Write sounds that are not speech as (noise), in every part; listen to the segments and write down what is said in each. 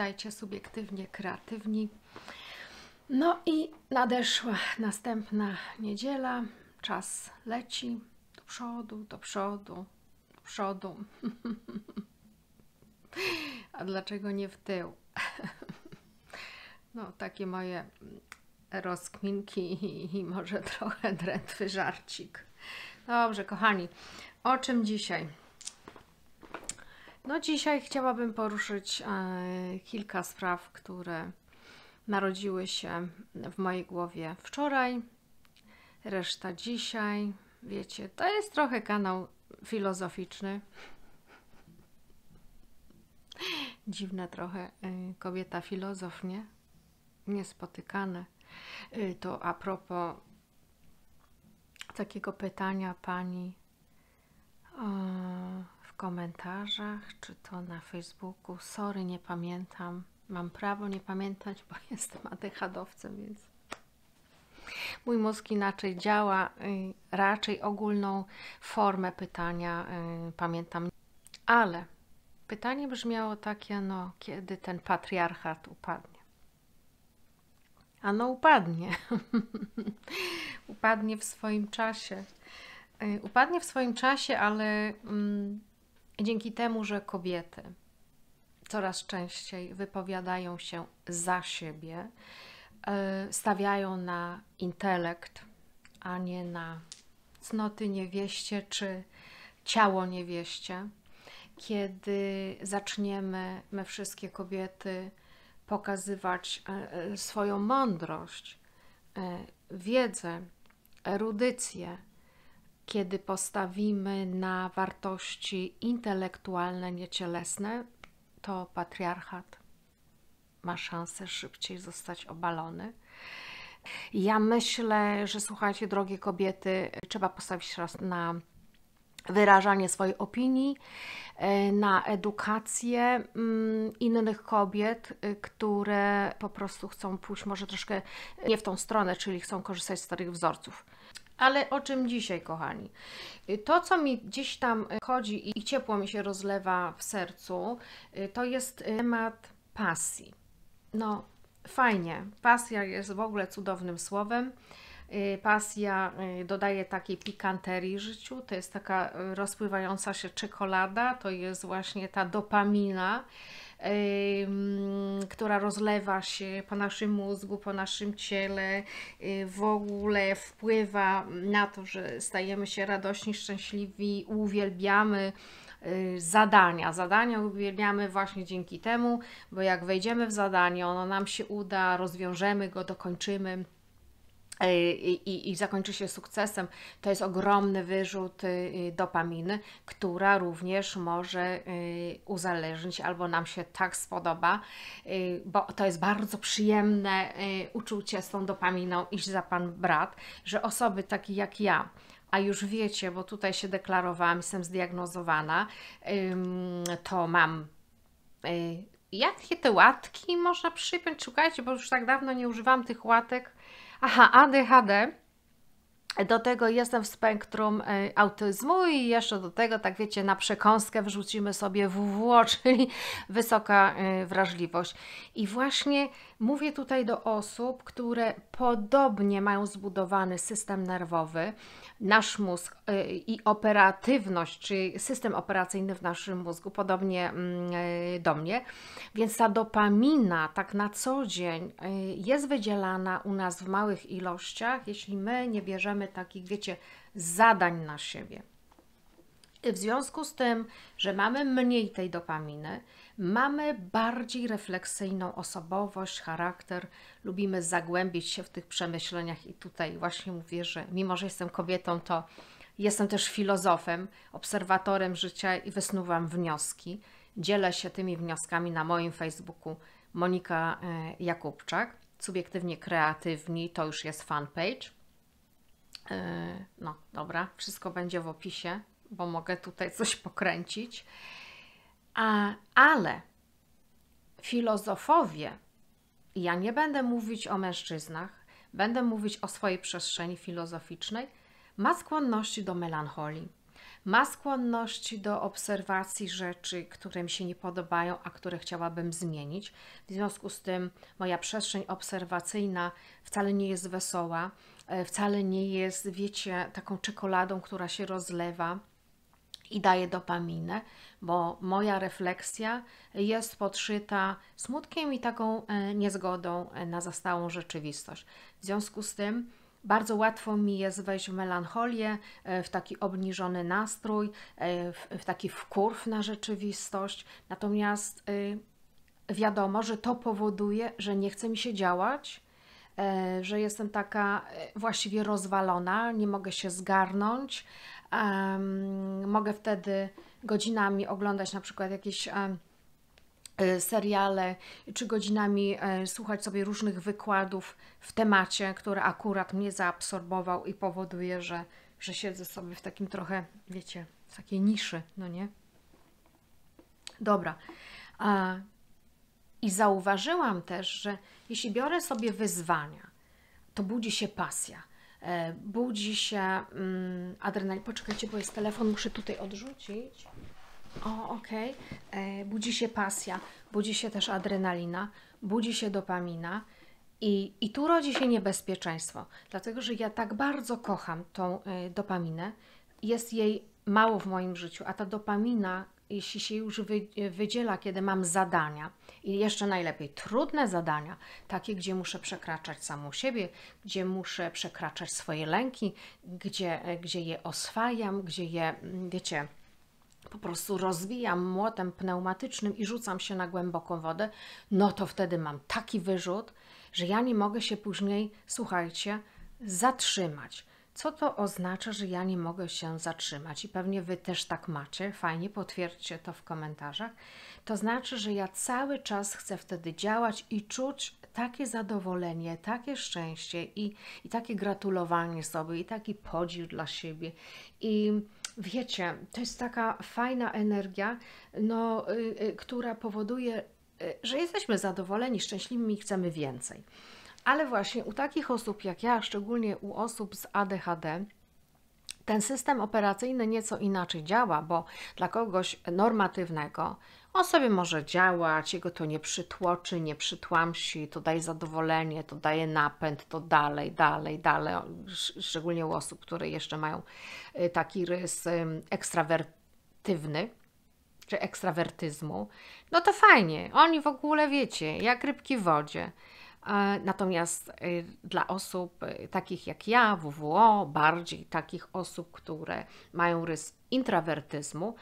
dajcie subiektywnie kreatywni. No i nadeszła następna niedziela. Czas leci do przodu, do przodu, do przodu. (laughs) A dlaczego nie w tył? (laughs) No, takie moje rozkminki i, i może trochę drętwy żarcik. Dobrze, kochani, o czym dzisiaj? No dzisiaj chciałabym poruszyć e, kilka spraw, które narodziły się w mojej głowie wczoraj, reszta dzisiaj. Wiecie, to jest trochę kanał filozoficzny. Dziwne trochę, e, kobieta filozof, nie? Niespotykane. E, to a propos takiego pytania pani komentarzach, czy to na Facebooku. Sorry, nie pamiętam. Mam prawo nie pamiętać, bo (laughs) jestem adechadowcem, więc mój mózg inaczej działa. Raczej ogólną formę pytania y, pamiętam. Ale pytanie brzmiało takie, no kiedy ten patriarchat upadnie? A no upadnie. (laughs) upadnie w swoim czasie. Y, upadnie w swoim czasie, ale mm, Dzięki temu, że kobiety coraz częściej wypowiadają się za siebie, e, stawiają na intelekt, a nie na cnoty niewieście czy ciało niewieście, kiedy zaczniemy, my wszystkie kobiety, pokazywać e, e, swoją mądrość, wiedzę, erudycję, kiedy postawimy na wartości intelektualne, niecielesne, to patriarchat ma szansę szybciej zostać obalony. Ja myślę, że słuchajcie, drogie kobiety, trzeba postawić raz na wyrażanie swojej opinii, e, na edukację mm, innych kobiet, e, które po prostu chcą pójść może troszkę nie w tą stronę, czyli chcą korzystać z starych wzorców. Ale o czym dzisiaj, kochani? Y, to, co mi gdzieś tam y, chodzi i ciepło mi się rozlewa w sercu, y, to jest temat pasji. No, fajnie. Pasja jest w ogóle cudownym słowem. Pasja dodaje takiej pikanterii życiu, to jest taka rozpływająca się czekolada, to jest właśnie ta dopamina, która rozlewa się po naszym mózgu, po naszym ciele, y, w ogóle wpływa na to, że stajemy się radośni, szczęśliwi, uwielbiamy y, zadania. Zadania uwielbiamy właśnie dzięki temu, bo jak wejdziemy w zadanie, ono nam się uda, rozwiążemy go, dokończymy i, i zakończy się sukcesem, to jest ogromny wyrzut y, y, dopaminy, która również może y, uzależnić albo nam się tak spodoba, bo to jest bardzo przyjemne uczucie z tą dopaminą iść za pan brat, że osoby takie jak ja, a już wiecie, bo tutaj się deklarowałam, jestem zdiagnozowana, to mam jakie te łatki można przypiąć? Szukajcie, bo już tak dawno nie używam tych łatek, Aha, ADHD. Do tego jestem w spektrum e, autyzmu i jeszcze do tego, tak wiecie, na przekąskę wrzucimy sobie WWO, (laughs) czyli wysoka e, wrażliwość. I właśnie Mówię tutaj do osób, które podobnie mają zbudowany system nerwowy, nasz mózg y, i operatywność, czy system operacyjny w naszym mózgu, podobnie mm, y, do mnie. Więc ta dopamina tak na co dzień y, jest wydzielana u nas w małych ilościach, jeśli my nie bierzemy takich, wiecie, zadań na siebie. W związku z tym, że mamy mniej tej dopaminy, Mamy bardziej refleksyjną osobowość, charakter, lubimy zagłębić się w tych przemyśleniach i tutaj właśnie mówię, że mimo, że jestem kobietą, to jestem też filozofem, obserwatorem życia i wysnuwam wnioski. Dzielę się tymi wnioskami na moim Facebooku Monika e, Jakubczak. Subiektywnie kreatywni to już jest fanpage. E, no, dobra, wszystko będzie w opisie, bo mogę tutaj coś pokręcić. A, ale filozofowie, ja nie będę mówić o mężczyznach, będę mówić o swojej przestrzeni filozoficznej, ma skłonności do melancholii, ma skłonności do obserwacji rzeczy, które mi się nie podobają, a które chciałabym zmienić. W związku z tym moja przestrzeń obserwacyjna wcale nie jest wesoła, e, wcale nie jest, wiecie, taką czekoladą, która się rozlewa i daje dopaminę, bo moja refleksja jest podszyta smutkiem i taką e, niezgodą e, na zastałą rzeczywistość. W związku z tym bardzo łatwo mi jest wejść w melancholię, e, w taki obniżony nastrój, w taki wkurw na rzeczywistość. Natomiast y, wiadomo, że to powoduje, że nie chce mi się działać, że jestem taka właściwie rozwalona, nie mogę się zgarnąć, Mogę wtedy godzinami oglądać na przykład jakieś e, e, seriale, czy godzinami e, słuchać sobie różnych wykładów w temacie, który akurat mnie zaabsorbował i powoduje, że, że siedzę sobie w takim trochę, wiecie, w takiej niszy, no nie? Dobra. I zauważyłam też, że jeśli biorę sobie wyzwania, to budzi się pasja. E, budzi się mm, adrenalina. Poczekajcie, bo jest telefon, muszę tutaj odrzucić. O, okej. Okay. E, budzi się pasja, budzi się też adrenalina, budzi się dopamina. I, I tu rodzi się niebezpieczeństwo, dlatego że ja tak bardzo kocham tą y, dopaminę, jest jej mało w moim życiu, a ta dopamina jeśli się już e, wydziela, kiedy mam zadania i jeszcze najlepiej trudne zadania, takie, gdzie muszę przekraczać samą siebie, gdzie muszę przekraczać swoje lęki, gdzie, e, gdzie je oswajam, gdzie je, mm, wiecie, po prostu rozwijam młotem pneumatycznym i rzucam się na głęboką wodę, no to wtedy mam taki wyrzut, że ja nie mogę się później, słuchajcie, zatrzymać co to oznacza, że ja nie mogę się zatrzymać? I pewnie Wy też tak macie. Fajnie, potwierdźcie to w komentarzach. To znaczy, że ja cały czas chcę wtedy działać i czuć takie zadowolenie, takie szczęście i, i takie gratulowanie sobie, i taki podziw dla siebie. I wiecie, to jest taka fajna energia, no, y, y, która powoduje, y, że jesteśmy zadowoleni, szczęśliwi i chcemy więcej. Ale właśnie u takich osób jak ja, szczególnie u osób z ADHD, ten system operacyjny nieco inaczej działa, bo dla kogoś normatywnego on sobie może działać, jego to nie przytłoczy, nie przytłamsi, to daje zadowolenie, to daje napęd, to dalej, dalej, dalej. Szczególnie u osób, które jeszcze mają y, taki rys ekstrawertywny czy ekstrawertyzmu. No to fajnie, oni w ogóle wiecie, jak rybki w wodzie. E, natomiast y, dla osób y, takich jak ja, WWO, bardziej takich osób, które mają rys intrawertyzmu,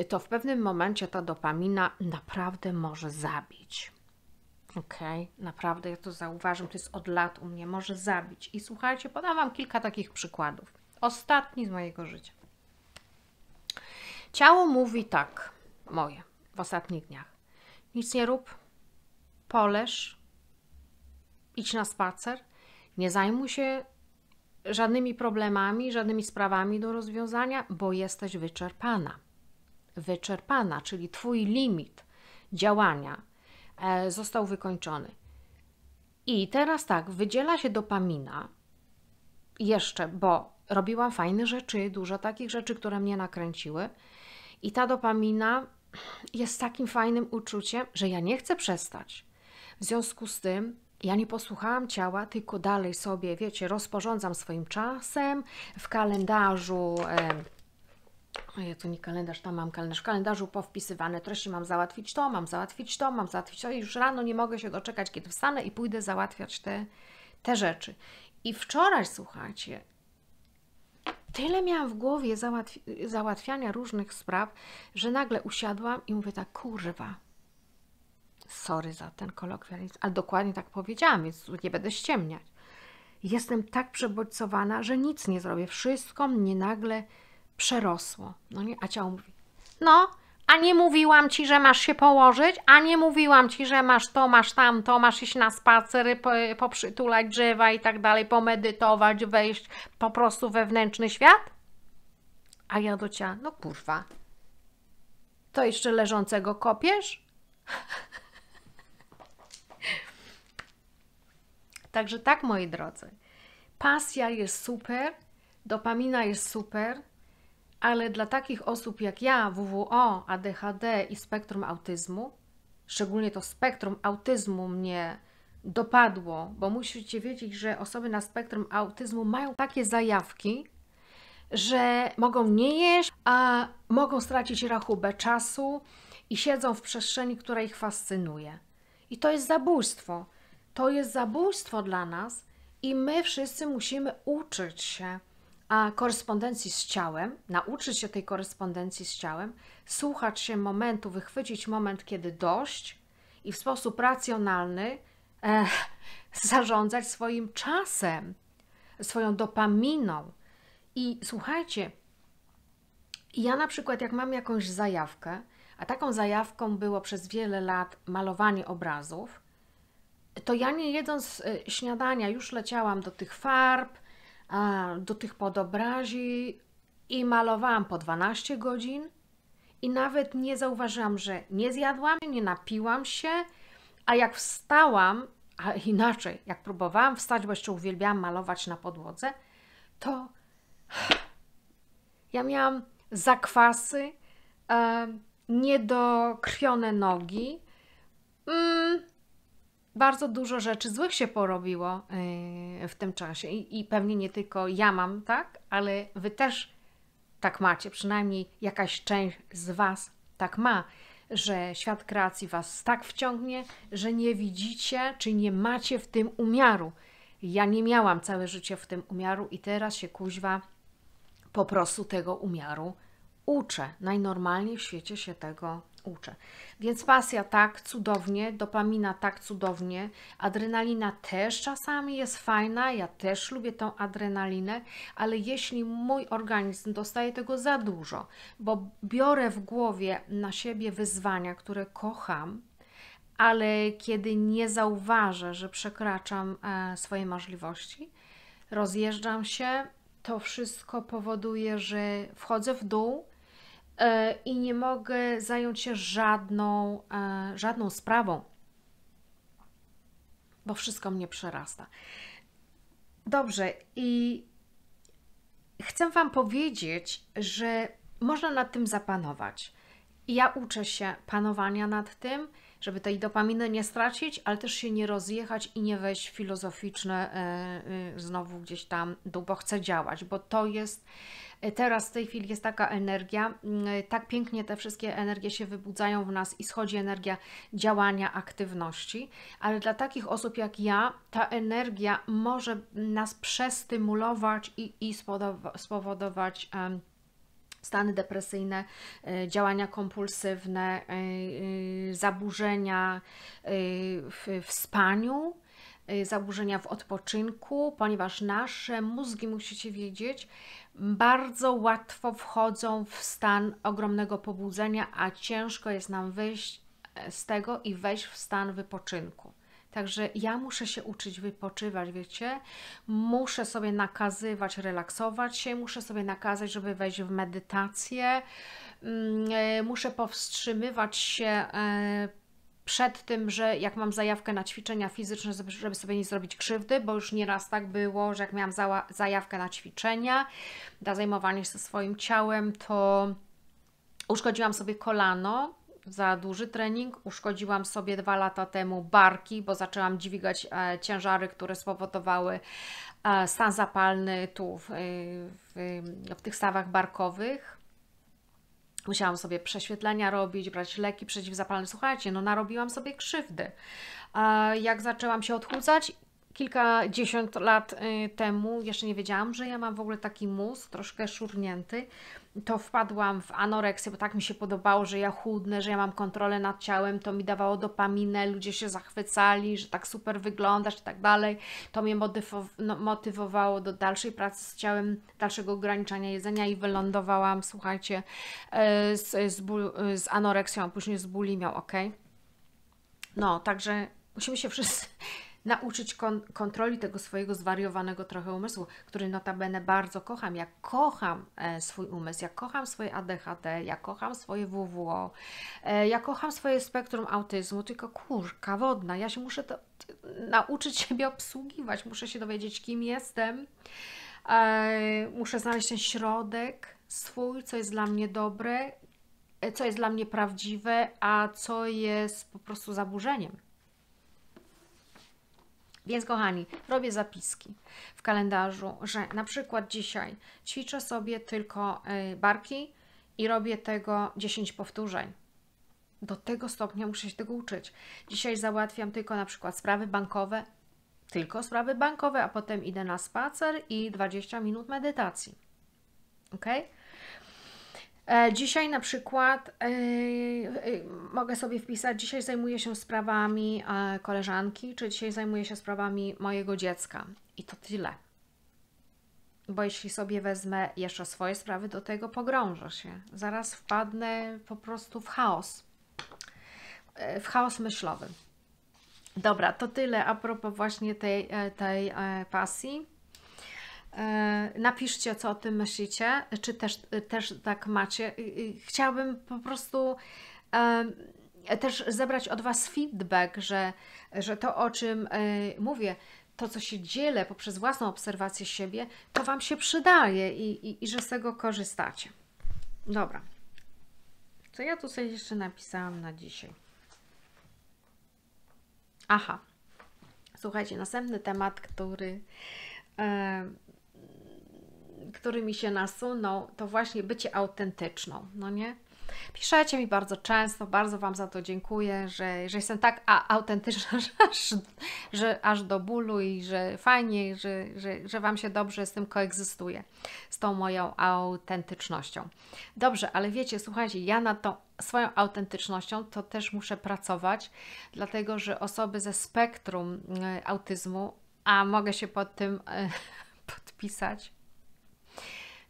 y, to w pewnym momencie ta dopamina naprawdę może zabić. Okej, okay, naprawdę ja to zauważam, to jest od lat u mnie, może zabić. I słuchajcie, podam Wam kilka takich przykładów. Ostatni z mojego życia. Ciało mówi tak, moje, w ostatnich dniach. Nic nie rób, poleż, idź na spacer, nie zajmuj się żadnymi problemami, żadnymi sprawami do rozwiązania, bo jesteś wyczerpana. Wyczerpana, czyli Twój limit działania e, został wykończony. I teraz tak, wydziela się dopamina jeszcze, bo robiłam fajne rzeczy, dużo takich rzeczy, które mnie nakręciły. I ta dopamina jest takim fajnym uczuciem, że ja nie chcę przestać. W związku z tym ja nie posłuchałam ciała, tylko dalej sobie, wiecie, rozporządzam swoim czasem w kalendarzu. E, to nie kalendarz, tam mam kalendarz. W kalendarzu powpisywane treści mam załatwić to, mam załatwić to, mam załatwić to. I już rano nie mogę się doczekać, kiedy wstanę i pójdę załatwiać te, te rzeczy. I wczoraj, słuchajcie, tyle miałam w głowie załatwi załatwiania różnych spraw, że nagle usiadłam i mówię tak, kurwa, sorry za ten kolokwializm, ale dokładnie tak powiedziałam, więc nie będę ściemniać. Jestem tak przebodźcowana, że nic nie zrobię. Wszystko mnie nagle przerosło. No nie? A ciało mówi, no, a nie mówiłam ci, że masz się położyć, a nie mówiłam ci, że masz to, masz tamto, masz iść na spacery, poprzytulać drzewa i tak dalej, pomedytować, wejść po prostu wewnętrzny świat? A ja do ciała, no kurwa, to jeszcze leżącego kopiesz? (laughs) Także tak, moi drodzy, pasja jest super, dopamina jest super, ale dla takich osób jak ja, WWO, ADHD i spektrum autyzmu, szczególnie to spektrum autyzmu mnie dopadło, bo musicie wiedzieć, że osoby na spektrum autyzmu mają takie zajawki, że mogą nie jeść, a mogą stracić rachubę czasu i siedzą w przestrzeni, która ich fascynuje. I to jest zabójstwo to jest zabójstwo dla nas i my wszyscy musimy uczyć się a korespondencji z ciałem, nauczyć się tej korespondencji z ciałem, słuchać się momentu, wychwycić moment, kiedy dość i w sposób racjonalny e, (laughs) zarządzać swoim czasem, swoją dopaminą. I słuchajcie, ja na przykład, jak mam jakąś zajawkę, a taką zajawką było przez wiele lat malowanie obrazów, to ja nie jedząc y, śniadania już leciałam do tych farb, do tych podobrazi i malowałam po 12 godzin i nawet nie zauważyłam, że nie zjadłam, nie napiłam się, a jak wstałam, a inaczej, jak próbowałam wstać, bo jeszcze uwielbiałam malować na podłodze, to ja miałam zakwasy, niedokrwione nogi, mm, bardzo dużo rzeczy złych się porobiło y, w tym czasie I, i pewnie nie tylko ja mam, tak, ale wy też tak macie, przynajmniej jakaś część z was tak ma, że świat kreacji was tak wciągnie, że nie widzicie czy nie macie w tym umiaru. Ja nie miałam całe życie w tym umiaru i teraz się kuźwa po prostu tego umiaru uczę. Najnormalniej w świecie się tego uczę. Więc pasja tak cudownie, dopamina tak cudownie, adrenalina też czasami jest fajna, ja też lubię tą adrenalinę, ale jeśli mój organizm dostaje tego za dużo, bo biorę w głowie na siebie wyzwania, które kocham, ale kiedy nie zauważę, że przekraczam e, swoje możliwości, rozjeżdżam się, to wszystko powoduje, że wchodzę w dół, E, i nie mogę zająć się żadną, e, żadną sprawą, bo wszystko mnie przerasta. Dobrze, i chcę Wam powiedzieć, że można nad tym zapanować. Ja uczę się panowania nad tym, żeby tej dopaminy nie stracić, ale też się nie rozjechać i nie wejść w filozoficzne e, znowu gdzieś tam dół, bo chcę działać, bo to jest E, teraz w tej chwili jest taka energia, mm, e, tak pięknie te wszystkie energie się wybudzają w nas i schodzi energia działania, aktywności, ale dla takich osób jak ja, ta energia może nas przestymulować i, i spowodować. Um, stany depresyjne, e, działania kompulsywne, zaburzenia w spaniu, zaburzenia w odpoczynku, ponieważ nasze mózgi, musicie wiedzieć, bardzo łatwo wchodzą w stan ogromnego pobudzenia, a ciężko jest nam wyjść e, z tego i wejść w stan wypoczynku. Także ja muszę się uczyć wypoczywać, wiecie? Muszę sobie nakazywać, relaksować się, muszę sobie nakazać, żeby wejść w medytację, mm, e, muszę powstrzymywać się e, przed tym, że jak mam zajawkę na ćwiczenia fizyczne, żeby sobie nie zrobić krzywdy, bo już nieraz tak było, że jak miałam zajawkę na ćwiczenia, na zajmowanie się swoim ciałem, to uszkodziłam sobie kolano, za duży trening. Uszkodziłam sobie dwa lata temu barki, bo zaczęłam dźwigać e, ciężary, które spowodowały e, stan zapalny tu w, w, w tych stawach barkowych. Musiałam sobie prześwietlenia robić, brać leki przeciwzapalne. Słuchajcie, no narobiłam sobie krzywdy. Jak zaczęłam się odchudzać, kilkadziesiąt lat y, temu jeszcze nie wiedziałam, że ja mam w ogóle taki mózg troszkę szurnięty. To wpadłam w anoreksję, bo tak mi się podobało, że ja chudnę, że ja mam kontrolę nad ciałem, to mi dawało dopaminę, ludzie się zachwycali, że tak super wyglądasz i tak dalej. To mnie no, motywowało do dalszej pracy z ciałem, dalszego ograniczania jedzenia i wylądowałam, słuchajcie, y, z, z, z anoreksją, a później z bulimią, ok? No, także musimy się wszyscy nauczyć kon kontroli tego swojego zwariowanego trochę umysłu, który notabene bardzo kocham. Ja kocham e, swój umysł, ja kocham swoje ADHD, ja kocham swoje WWO, e, ja kocham swoje spektrum autyzmu, tylko kurka wodna, ja się muszę to, nauczyć siebie obsługiwać, muszę się dowiedzieć, kim jestem, e, muszę znaleźć ten środek swój, co jest dla mnie dobre, e, co jest dla mnie prawdziwe, a co jest po prostu zaburzeniem. Więc kochani, robię zapiski w kalendarzu, że na przykład dzisiaj ćwiczę sobie tylko y, barki i robię tego 10 powtórzeń. Do tego stopnia muszę się tego uczyć. Dzisiaj załatwiam tylko na przykład sprawy bankowe, tylko sprawy bankowe, a potem idę na spacer i 20 minut medytacji. Ok? E, dzisiaj na przykład e, e, mogę sobie wpisać, dzisiaj zajmuję się sprawami koleżanki, czy dzisiaj zajmuję się sprawami mojego dziecka. I to tyle. Bo jeśli sobie wezmę jeszcze swoje sprawy, do tego pogrążę się. Zaraz wpadnę po prostu w chaos. W chaos myślowy. Dobra, to tyle a propos właśnie tej, tej pasji. E, napiszcie, co o tym myślicie, czy też, też tak macie. Chciałabym po prostu też zebrać od Was feedback, że, że to, o czym e, mówię, to, co się dzielę poprzez własną obserwację siebie, to Wam się przydaje i, i, i że z tego korzystacie. Dobra. Co ja tu sobie jeszcze napisałam na dzisiaj? Aha. Słuchajcie, następny temat, który. Yy, którymi się nasuną, to właśnie bycie autentyczną, no nie? Piszecie mi bardzo często, bardzo Wam za to dziękuję, że, że jestem tak a, autentyczna, (laughs) że aż, że aż do bólu i że fajnie, że, że, że Wam się dobrze z tym koegzystuje, z tą moją autentycznością. Dobrze, ale wiecie, słuchajcie, ja nad tą swoją autentycznością to też muszę pracować, dlatego że osoby ze spektrum e, autyzmu, a mogę się pod tym e, (laughs) podpisać,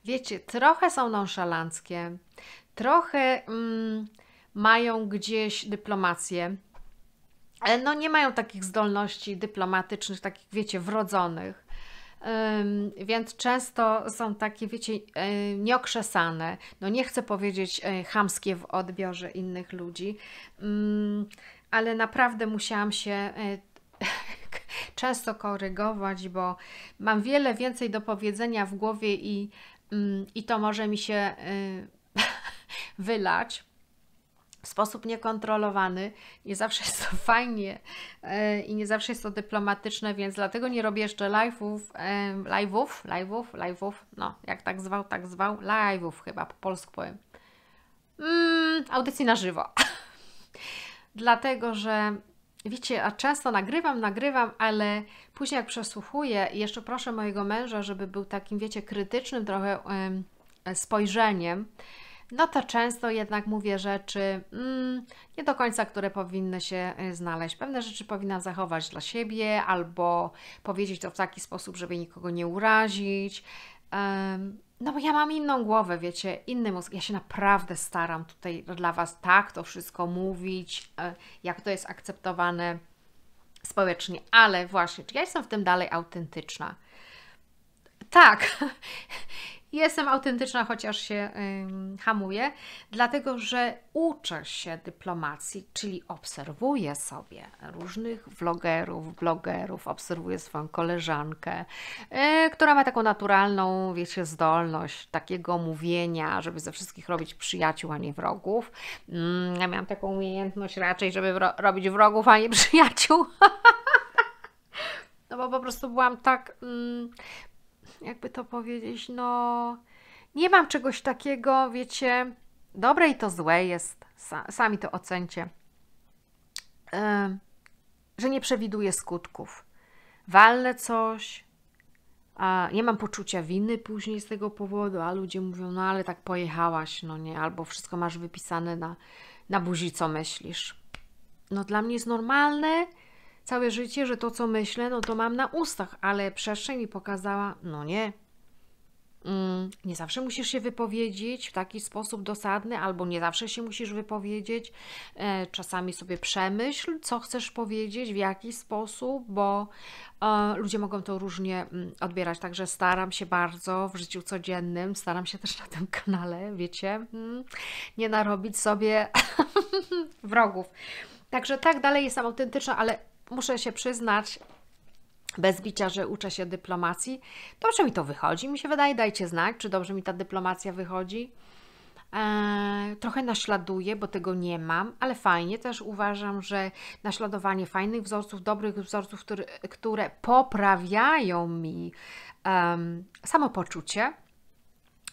wiecie, trochę są nonszalanckie, trochę mm, mają gdzieś dyplomację, ale no nie mają takich zdolności dyplomatycznych, takich wiecie, wrodzonych. więc często są takie, wiecie, yy, nieokrzesane, no nie chcę powiedzieć yy, chamskie w odbiorze innych ludzi, yy, ale naprawdę musiałam się e, (laughs) często korygować, bo mam wiele więcej do powiedzenia w głowie i Mm, i to może mi się y, (laughs) wylać w sposób niekontrolowany. Nie zawsze jest to fajnie y, i nie zawsze jest to dyplomatyczne, więc dlatego nie robię jeszcze live'ów, live'ów, live'ów, live'ów, no jak tak zwał, tak zwał, live'ów chyba po polsku powiem. Mm, audycji na żywo. (laughs) dlatego, że Wiecie, a często nagrywam, nagrywam, ale później jak przesłuchuję, jeszcze proszę mojego męża, żeby był takim, wiecie, krytycznym trochę spojrzeniem, no to często jednak mówię rzeczy mm, nie do końca, które powinny się e, znaleźć. Pewne rzeczy powinna zachować dla siebie albo powiedzieć to w taki sposób, żeby nikogo nie urazić no bo ja mam inną głowę, wiecie, inny mózg. Ja się naprawdę staram tutaj dla Was tak to wszystko mówić, e, jak to jest akceptowane społecznie, ale właśnie, czy ja jestem w tym dalej autentyczna? Tak, (laughs) Jestem autentyczna, chociaż się ym, hamuję, dlatego że uczę się dyplomacji, czyli obserwuję sobie różnych vlogerów, blogerów, obserwuję swoją koleżankę, e, która ma taką naturalną, wiecie, zdolność takiego mówienia, żeby ze wszystkich robić przyjaciół, a nie wrogów. Mm, ja miałam taką umiejętność raczej, żeby robić wrogów, a nie (laughs) przyjaciół. No bo po prostu byłam tak mm, jakby to powiedzieć, no nie mam czegoś takiego, wiecie, dobre i to złe jest, sami to ocencie, że nie przewiduję skutków. Walnę coś, a nie mam poczucia winy później z tego powodu, a ludzie mówią, no ale tak pojechałaś, no nie, albo wszystko masz wypisane na, na buzi, co myślisz. No dla mnie jest normalne, całe życie, że to, co myślę, no to mam na ustach, ale przestrzeń mi pokazała, no nie. Mm, nie zawsze musisz się wypowiedzieć w taki sposób dosadny, albo nie zawsze się musisz wypowiedzieć. E, czasami sobie przemyśl, co chcesz powiedzieć, w jaki sposób, bo e, ludzie mogą to różnie m, mm, odbierać. Także staram się bardzo w życiu codziennym, staram się też na tym (laughs) kanale, wiecie, m, mm, nie narobić sobie (laughs) wrogów. Także tak, dalej jestem autentyczna, ale muszę się przyznać, bez bicia, że uczę się dyplomacji. Dobrze mi to wychodzi, mi się wydaje, dajcie znać, czy dobrze mi ta dyplomacja wychodzi. Eee, trochę naśladuję, bo tego nie mam, ale fajnie też uważam, że naśladowanie fajnych wzorców, dobrych wzorców, który, które poprawiają mi um, samopoczucie,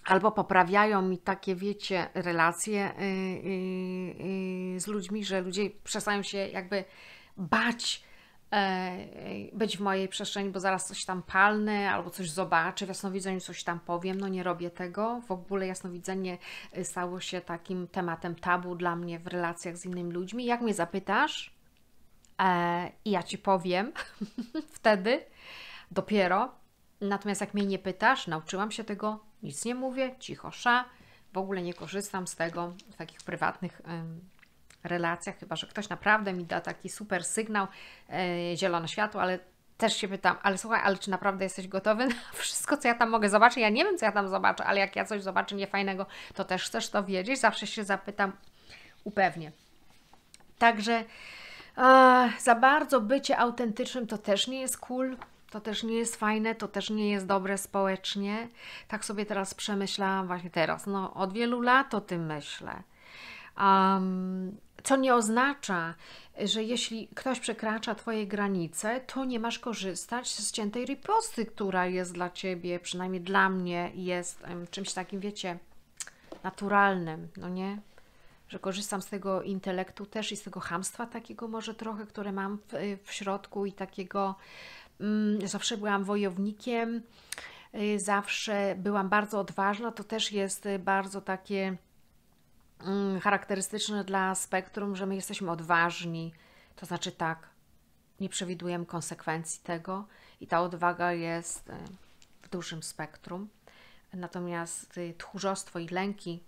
albo poprawiają mi takie, wiecie, relacje yy, yy, yy, z ludźmi, że ludzie przestają się jakby bać e, być w mojej przestrzeni, bo zaraz coś tam palnę albo coś zobaczę, w jasnowidzeniu coś tam powiem. No nie robię tego. W ogóle jasnowidzenie y, stało się takim tematem tabu dla mnie w relacjach z innymi ludźmi. Jak mnie zapytasz e, i ja ci powiem (laughs) wtedy dopiero. Natomiast jak mnie nie pytasz, nauczyłam się tego, nic nie mówię, cicho sza, w ogóle nie korzystam z tego, w takich prywatnych relacjach, chyba że ktoś naprawdę mi da taki super sygnał, yy, zielone światło, ale też się pytam, ale słuchaj, ale czy naprawdę jesteś gotowy na (laughs) wszystko, co ja tam mogę zobaczyć? Ja nie wiem, co ja tam zobaczę, ale jak ja coś zobaczę niefajnego, to też chcesz to wiedzieć? Zawsze się zapytam, upewnie Także e, za bardzo bycie autentycznym to też nie jest cool, to też nie jest fajne, to też nie jest dobre społecznie. Tak sobie teraz przemyślałam właśnie teraz. No, od wielu lat o tym myślę. Um, co nie oznacza, że jeśli ktoś przekracza Twoje granice, to nie masz korzystać z ciętej riposty, która jest dla Ciebie, przynajmniej dla mnie, jest czymś takim, wiecie, naturalnym, no nie? Że korzystam z tego intelektu też i z tego hamstwa takiego może trochę, które mam w, y, w środku i takiego, mm, zawsze byłam wojownikiem, y, zawsze byłam bardzo odważna, to też jest y, bardzo takie Mm, charakterystyczne dla spektrum, że my jesteśmy odważni, to znaczy tak, nie przewidujemy konsekwencji tego i ta odwaga jest e, w dużym spektrum. Natomiast y, tchórzostwo i lęki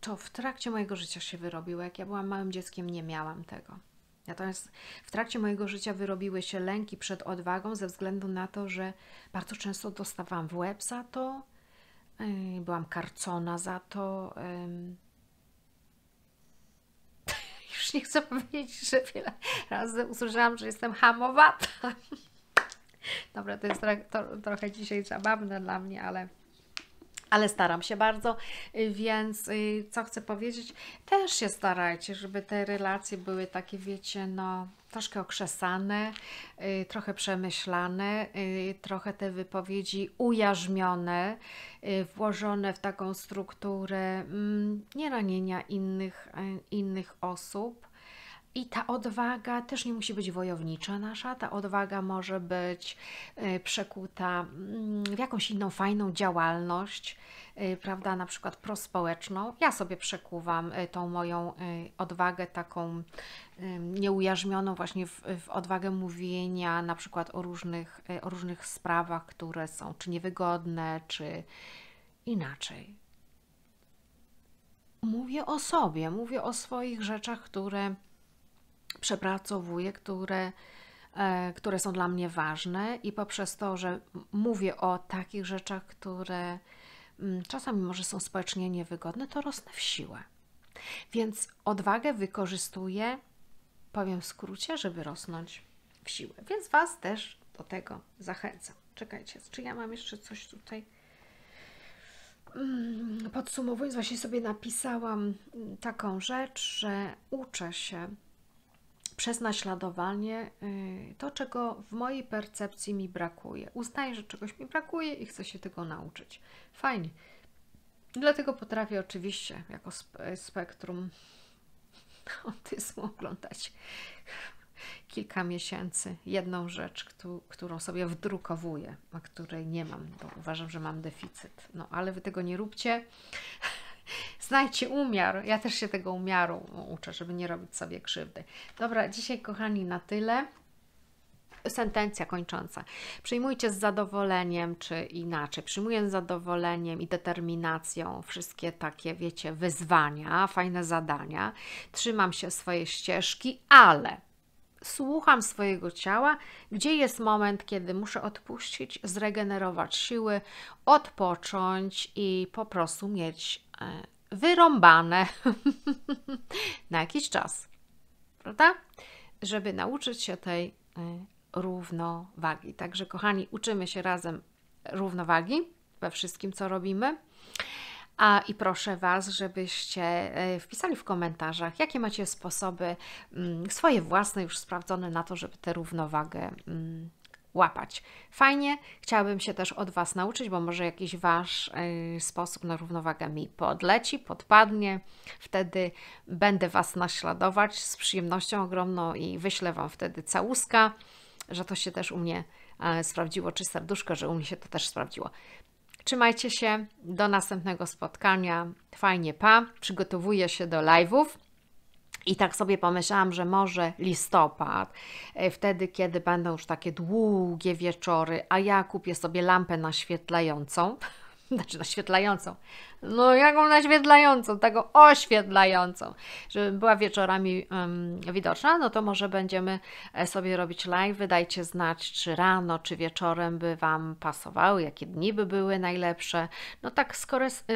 to w trakcie mojego życia się wyrobiło. Jak ja byłam małym dzieckiem, nie miałam tego. Natomiast w trakcie mojego życia wyrobiły się lęki przed odwagą ze względu na to, że bardzo często dostawałam w łeb za to, Byłam karcona za to. (laughs) Już nie chcę powiedzieć, że wiele razy usłyszałam, że jestem hamowata. (laughs) Dobra, to jest to, trochę dzisiaj zabawne dla mnie, ale ale staram się bardzo, y, więc y, co chcę powiedzieć, też się starajcie, żeby te relacje były takie, wiecie, no troszkę okrzesane, y, trochę przemyślane, trochę te wypowiedzi ujarzmione, włożone w taką strukturę mm, nie ranienia innych, innych osób, i ta odwaga też nie musi być wojownicza nasza, ta odwaga może być e, przekuta mm, w jakąś inną fajną działalność, e, prawda, na przykład prospołeczną. Ja sobie przekuwam e, tą moją odwagę taką nieujarzmioną właśnie w, w odwagę mówienia na przykład o różnych, o różnych sprawach, które są czy niewygodne, czy inaczej mówię o sobie, mówię o swoich rzeczach, które przepracowuję, które, e, które są dla mnie ważne i poprzez to, że mówię o takich rzeczach, które mm, czasami może są społecznie niewygodne, to rosnę w siłę. Więc odwagę wykorzystuję, powiem w skrócie, żeby rosnąć w siłę. Więc Was też do tego zachęcam. Czekajcie, czy ja mam jeszcze coś tutaj? Mm, podsumowując, właśnie sobie napisałam mm, taką rzecz, że uczę się przez naśladowanie y, to, czego w mojej percepcji mi brakuje. Uznaję, że czegoś mi brakuje i chcę się tego nauczyć. Fajnie. Dlatego potrafię oczywiście jako spektrum autyzmu oglądać kilka miesięcy jedną rzecz, którą sobie wdrukowuję, a której nie mam, bo uważam, że mam deficyt. No ale wy tego nie róbcie. Znajdźcie umiar. Ja też się tego umiaru uczę, żeby nie robić sobie krzywdy. Dobra, dzisiaj kochani na tyle. Sentencja kończąca. Przyjmujcie z zadowoleniem, czy inaczej. Przyjmuję z zadowoleniem i determinacją wszystkie takie, wiecie, wyzwania, fajne zadania. Trzymam się swojej ścieżki, ale słucham swojego ciała, gdzie jest moment, kiedy muszę odpuścić, zregenerować siły, odpocząć i po prostu mieć e, wyrąbane (laughs) na jakiś czas, prawda? Żeby nauczyć się tej y, równowagi. Także, kochani, uczymy się razem równowagi we wszystkim, co robimy. A i proszę Was, żebyście y, wpisali w komentarzach, jakie macie sposoby, mm, swoje własne, już sprawdzone na to, żeby tę równowagę mm, łapać. Fajnie, chciałabym się też od Was nauczyć, bo może jakiś Wasz y, sposób na równowagę mi podleci, podpadnie. Wtedy będę Was naśladować z przyjemnością ogromną i wyślę Wam wtedy całuska, że to się też u mnie e, sprawdziło, czy serduszko, że u mnie się to też sprawdziło. Trzymajcie się, do następnego spotkania. Fajnie, pa. Przygotowuję się do live'ów i tak sobie pomyślałam, że może listopad, e, wtedy kiedy będą już takie długie wieczory, a ja kupię sobie lampę naświetlającą, (laughs) znaczy naświetlającą, no jaką naświetlającą, taką oświetlającą, żeby była wieczorami um, widoczna, no to może będziemy e, sobie robić live. Dajcie znać, czy rano, czy wieczorem by Wam pasowały, jakie dni by były najlepsze. No tak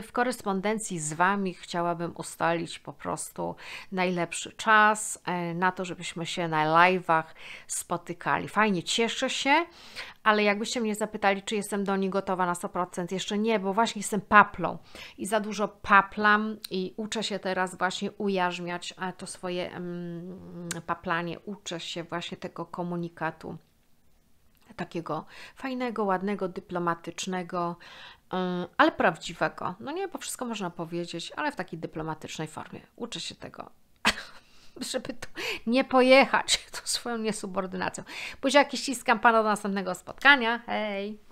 w korespondencji z Wami chciałabym ustalić po prostu najlepszy czas e, na to, żebyśmy się na live'ach spotykali. Fajnie, cieszę się, ale jakbyście mnie zapytali, czy jestem do nich gotowa na 100%, jeszcze nie, bo właśnie jestem paplą i za dużo paplam i uczę się teraz właśnie ujarzmiać to swoje paplanie, uczę się właśnie tego komunikatu takiego fajnego, ładnego, dyplomatycznego, ale prawdziwego. No nie, bo wszystko można powiedzieć, ale w takiej dyplomatycznej formie. Uczę się tego (laughs) żeby tu nie pojechać (laughs) tą swoją niesubordynacją. Buziaki ściskam Pana do następnego spotkania. Hej!